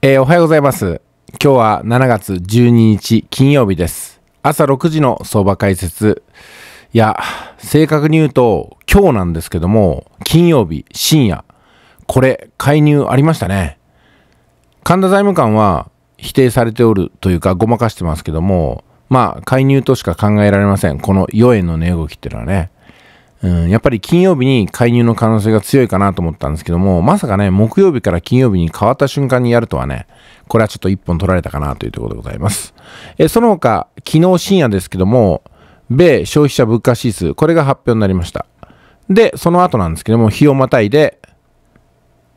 えー、おはようございます。今日は7月12日金曜日です。朝6時の相場解説。いや、正確に言うと今日なんですけども、金曜日深夜、これ介入ありましたね。神田財務官は否定されておるというかごまかしてますけども、まあ介入としか考えられません。この4円の値動きっていうのはね。ん、やっぱり金曜日に介入の可能性が強いかなと思ったんですけども、まさかね、木曜日から金曜日に変わった瞬間にやるとはね、これはちょっと一本取られたかなというところでございます。えその他、昨日深夜ですけども、米消費者物価指数、これが発表になりました。で、その後なんですけども、日をまたいで、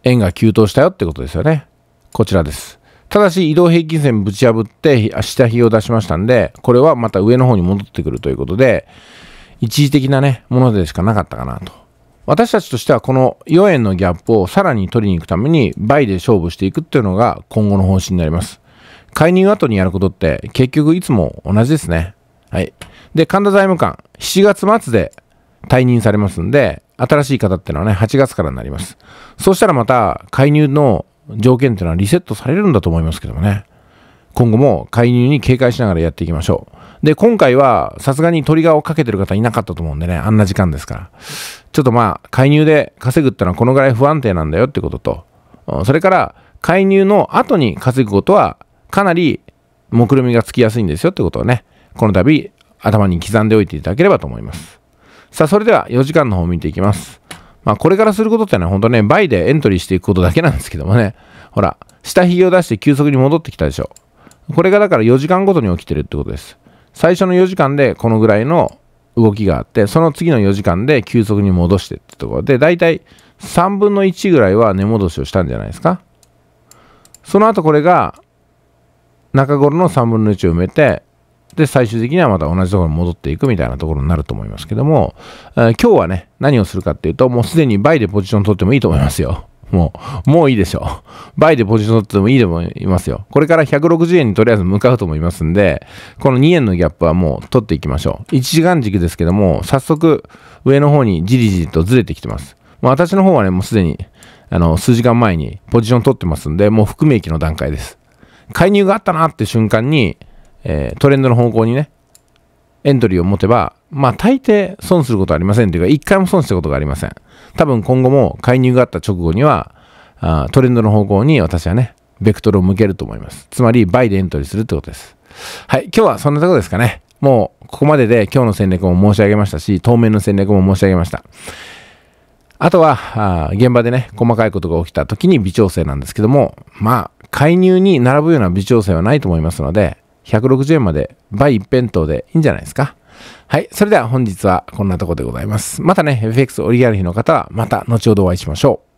円が急騰したよってことですよね。こちらです。ただし移動平均線ぶち破って下日を出しましたんで、これはまた上の方に戻ってくるということで、一時的なね、ものでしかなかったかなと。私たちとしてはこの4円のギャップをさらに取りに行くために倍で勝負していくっていうのが今後の方針になります。介入後にやることって結局いつも同じですね。はい。で、神田財務官、7月末で退任されますんで、新しい方ってのはね、8月からになります。そうしたらまた介入の条件っていうのはリセットされるんだと思いますけどもね。今後も介入に警戒しながらやっていきましょう。で、今回はさすがにトリガーをかけてる方いなかったと思うんでね、あんな時間ですから。ちょっとまあ、介入で稼ぐってのはこのぐらい不安定なんだよってことと、それから、介入の後に稼ぐことは、かなり目論みがつきやすいんですよってことをね、この度頭に刻んでおいていただければと思います。さあ、それでは4時間の方を見ていきます。まあ、これからすることってのは本当ね、倍でエントリーしていくことだけなんですけどもね、ほら、下髭を出して急速に戻ってきたでしょ。これがだから4時間ごとに起きてるってことです。最初の4時間でこのぐらいの動きがあって、その次の4時間で急速に戻してってところで、だいたい3分の1ぐらいは根戻しをしたんじゃないですか。その後これが中頃の3分の1を埋めて、で、最終的にはまた同じところに戻っていくみたいなところになると思いますけども、えー、今日はね、何をするかっていうと、もうすでに倍でポジション取ってもいいと思いますよ。もう、もういいでしょう。倍でポジション取ってもいいでもいますよ。これから160円にとりあえず向かうと思いますんで、この2円のギャップはもう取っていきましょう。1時間軸ですけども、早速上の方にじりじりとずれてきてます。まあ、私の方はね、もうすでに、あの、数時間前にポジション取ってますんで、もう含み益の段階です。介入があったなって瞬間に、えー、トレンドの方向にね、エントリーを持てば、まあ大抵損することはありませんというか、一回も損したことがありません。多分今後も介入があった直後には、あトレンドの方向に私はね、ベクトルを向けると思います。つまり、倍でエントリーするってことです。はい、今日はそんなとこですかね。もう、ここまでで今日の戦略も申し上げましたし、当面の戦略も申し上げました。あとは、あ現場でね、細かいことが起きた時に微調整なんですけども、まあ、介入に並ぶような微調整はないと思いますので、160円まで倍一辺倒でいいんじゃないですか。はい。それでは本日はこんなところでございます。またね、FX オリジナル日の方はまた後ほどお会いしましょう。